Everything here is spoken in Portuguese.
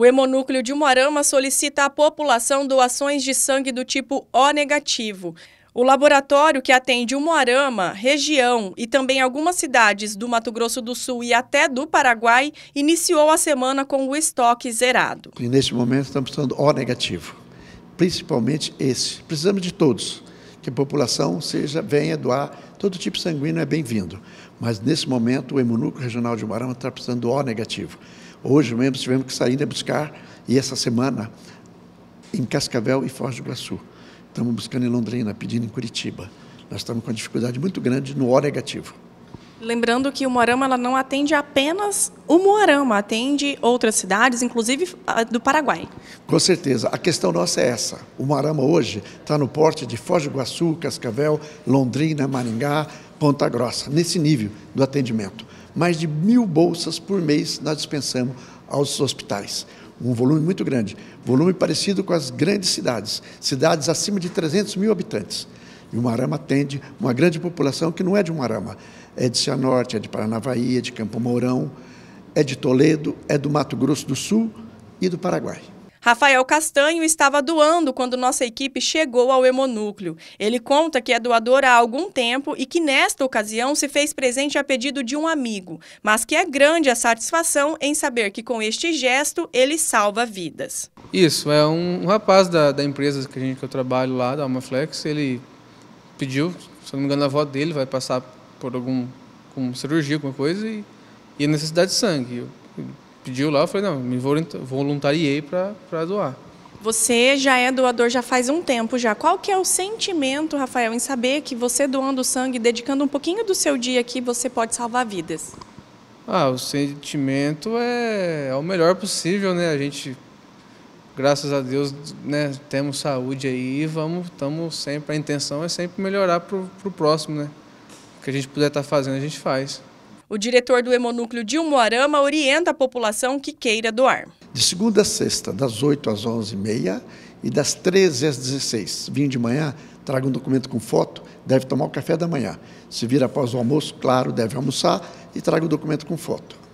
O hemonúcleo de Moarama solicita à população doações de sangue do tipo O negativo. O laboratório que atende o Moarama, região e também algumas cidades do Mato Grosso do Sul e até do Paraguai iniciou a semana com o estoque zerado. E neste momento estamos precisando O negativo, principalmente esse. Precisamos de todos, que a população seja venha doar, todo tipo sanguíneo é bem-vindo. Mas nesse momento o Hemonúcleo Regional de Moarama está precisando do O negativo. Hoje mesmo tivemos que sair e né, buscar, e essa semana, em Cascavel e Foz do Iguaçu. Estamos buscando em Londrina, pedindo em Curitiba. Nós estamos com uma dificuldade muito grande no O negativo. Lembrando que o Moarama ela não atende apenas o Moarama, atende outras cidades, inclusive ah, do Paraguai. Com certeza. A questão nossa é essa. O Moarama hoje está no porte de Foz do Iguaçu, Cascavel, Londrina, Maringá, Ponta Grossa, nesse nível do atendimento mais de mil bolsas por mês nós dispensamos aos hospitais. Um volume muito grande, volume parecido com as grandes cidades, cidades acima de 300 mil habitantes. E o Marama atende uma grande população que não é de Marama, é de Cianorte, é de Paranavaí, é de Campo Mourão, é de Toledo, é do Mato Grosso do Sul e do Paraguai. Rafael Castanho estava doando quando nossa equipe chegou ao hemonúcleo. Ele conta que é doador há algum tempo e que nesta ocasião se fez presente a pedido de um amigo, mas que é grande a satisfação em saber que com este gesto ele salva vidas. Isso, é um, rapaz da, da, empresa que, a gente, que eu trabalho lá, da Almaflex, ele pediu, se não me engano, a avó dele vai passar por algum com cirurgia, alguma coisa, e, e é necessidade de sangue. Eu, pediu lá, eu falei, não, me voluntariei para doar. Você já é doador já faz um tempo já. Qual que é o sentimento, Rafael, em saber que você doando sangue, dedicando um pouquinho do seu dia aqui, você pode salvar vidas? Ah, o sentimento é, é o melhor possível, né? A gente, graças a Deus, né, temos saúde aí, vamos, estamos sempre, a intenção é sempre melhorar para o próximo, né? O que a gente puder estar tá fazendo, a gente faz. O diretor do hemonúcleo de Umuarama orienta a população que queira doar. De segunda a sexta, das 8 às 11h30 e das 13 às 16 Vinho de manhã, traga um documento com foto, deve tomar o café da manhã. Se vir após o almoço, claro, deve almoçar e traga o documento com foto.